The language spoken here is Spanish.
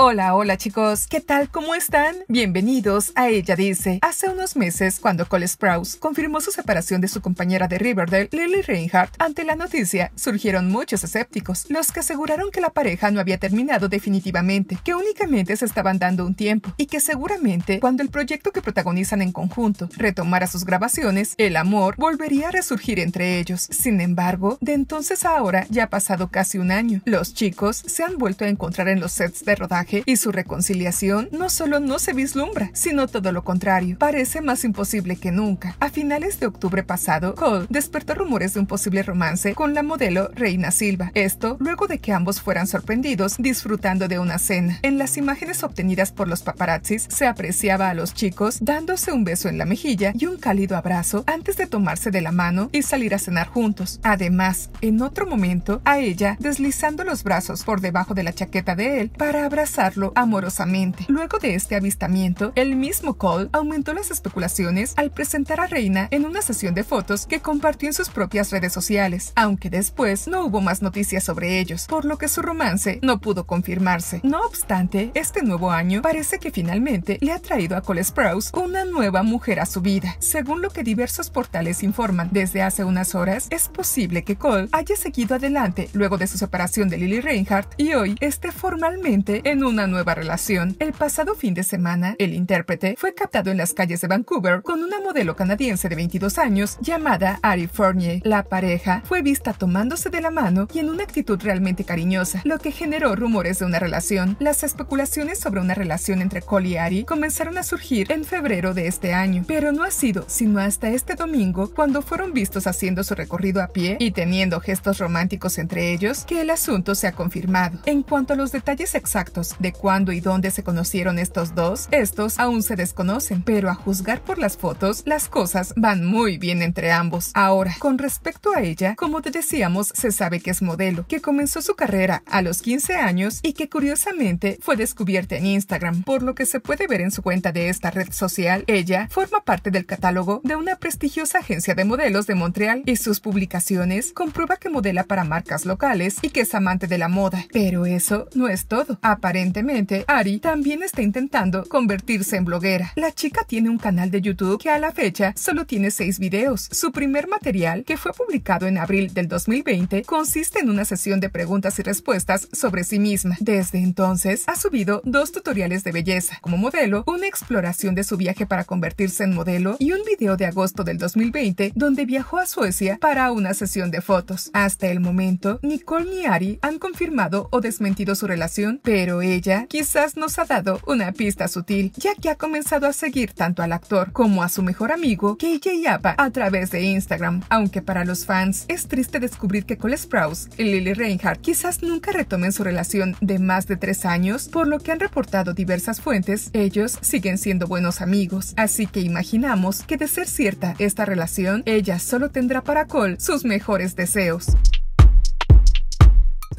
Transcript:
Hola, hola chicos, ¿qué tal? ¿Cómo están? Bienvenidos a Ella Dice. Hace unos meses, cuando Cole Sprouse confirmó su separación de su compañera de Riverdale, Lily Reinhardt, ante la noticia surgieron muchos escépticos, los que aseguraron que la pareja no había terminado definitivamente, que únicamente se estaban dando un tiempo y que seguramente cuando el proyecto que protagonizan en conjunto retomara sus grabaciones, el amor volvería a resurgir entre ellos. Sin embargo, de entonces a ahora ya ha pasado casi un año. Los chicos se han vuelto a encontrar en los sets de rodaje y su reconciliación no solo no se vislumbra, sino todo lo contrario, parece más imposible que nunca. A finales de octubre pasado, Cole despertó rumores de un posible romance con la modelo Reina Silva. Esto luego de que ambos fueran sorprendidos disfrutando de una cena. En las imágenes obtenidas por los paparazzis se apreciaba a los chicos dándose un beso en la mejilla y un cálido abrazo antes de tomarse de la mano y salir a cenar juntos. Además, en otro momento, a ella deslizando los brazos por debajo de la chaqueta de él para abrazar amorosamente. Luego de este avistamiento, el mismo Cole aumentó las especulaciones al presentar a Reina en una sesión de fotos que compartió en sus propias redes sociales, aunque después no hubo más noticias sobre ellos, por lo que su romance no pudo confirmarse. No obstante, este nuevo año parece que finalmente le ha traído a Cole Sprouse una nueva mujer a su vida. Según lo que diversos portales informan desde hace unas horas, es posible que Cole haya seguido adelante luego de su separación de Lily Reinhardt y hoy esté formalmente en un una nueva relación. El pasado fin de semana, el intérprete fue captado en las calles de Vancouver con una modelo canadiense de 22 años llamada Ari Fournier. La pareja fue vista tomándose de la mano y en una actitud realmente cariñosa, lo que generó rumores de una relación. Las especulaciones sobre una relación entre Cole y Ari comenzaron a surgir en febrero de este año, pero no ha sido sino hasta este domingo cuando fueron vistos haciendo su recorrido a pie y teniendo gestos románticos entre ellos que el asunto se ha confirmado. En cuanto a los detalles exactos de cuándo y dónde se conocieron estos dos, estos aún se desconocen, pero a juzgar por las fotos, las cosas van muy bien entre ambos. Ahora, con respecto a ella, como te decíamos, se sabe que es modelo, que comenzó su carrera a los 15 años y que curiosamente fue descubierta en Instagram, por lo que se puede ver en su cuenta de esta red social, ella forma parte del catálogo de una prestigiosa agencia de modelos de Montreal y sus publicaciones comprueba que modela para marcas locales y que es amante de la moda. Pero eso no es todo. Aparentemente Recientemente, Ari también está intentando convertirse en bloguera. La chica tiene un canal de YouTube que a la fecha solo tiene seis videos. Su primer material, que fue publicado en abril del 2020, consiste en una sesión de preguntas y respuestas sobre sí misma. Desde entonces, ha subido dos tutoriales de belleza, como modelo, una exploración de su viaje para convertirse en modelo y un video de agosto del 2020 donde viajó a Suecia para una sesión de fotos. Hasta el momento, Nicole ni Ari han confirmado o desmentido su relación, pero ella quizás nos ha dado una pista sutil, ya que ha comenzado a seguir tanto al actor como a su mejor amigo KJ Apa a través de Instagram, aunque para los fans es triste descubrir que Cole Sprouse y Lily Reinhardt quizás nunca retomen su relación de más de tres años, por lo que han reportado diversas fuentes, ellos siguen siendo buenos amigos, así que imaginamos que de ser cierta esta relación, ella solo tendrá para Cole sus mejores deseos.